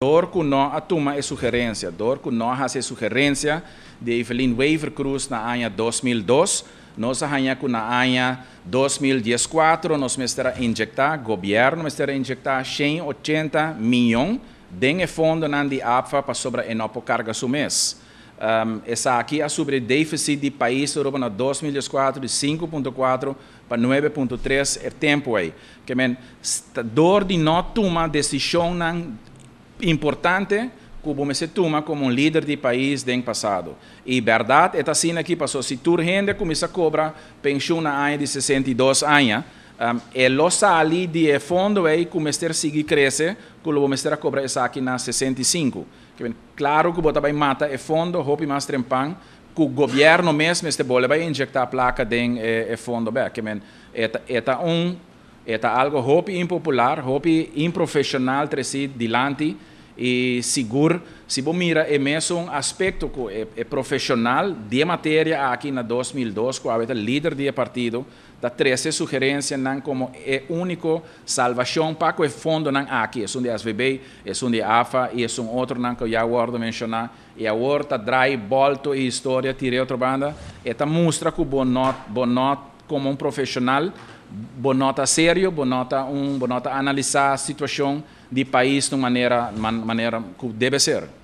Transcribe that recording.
Dorco não atuma é sugerência, Dorco não faz é sugerência de Evelyn Waver Cruz na ano 2002, nós arranha com na ano 2014, nós mestra injetar, governo mestra injetar 180 milhões de fundo na APFA para sobre a nossa carga su mês. Um, essa aqui é sobre déficit de país Europa na 2014 de 5.4 para 9.3 é tempo aí. Que men dor de não tomar decisão importante como se toma como um líder de país do passado. E verdade é assim aqui passou. Se tu rende começa a cobrar pensão na área de 62 anos, um, e lo sali de fundo eh, e começar a seguir cresce quando lo começar a cobrar isso aqui na 65. Claro que também mata é e fundo, hope mais trempan, que o governo mesmo este bola vai injetar a placa de e, eh, e eh, fundo, bem, que bem eta, eta um, eta algo hope impopular, hope improfissional, tresi, dilante, e seguro. Se você mira, é mesmo um aspecto que eh, é, eh, é profissional de matéria aqui na 2002, com a líder de partido, da 13 sugerências, não como é único salvação para o fundo não aqui. É ah, um de SVB, é um de AFA e é um outro não que eu já guardo mencionar. E agora trai volta e história, tirei outra banda. E tá mostra que o Bonot, como um profissional, bonota sério, bonota um, bonota analisar a situação de país de maneira maneira que deve ser.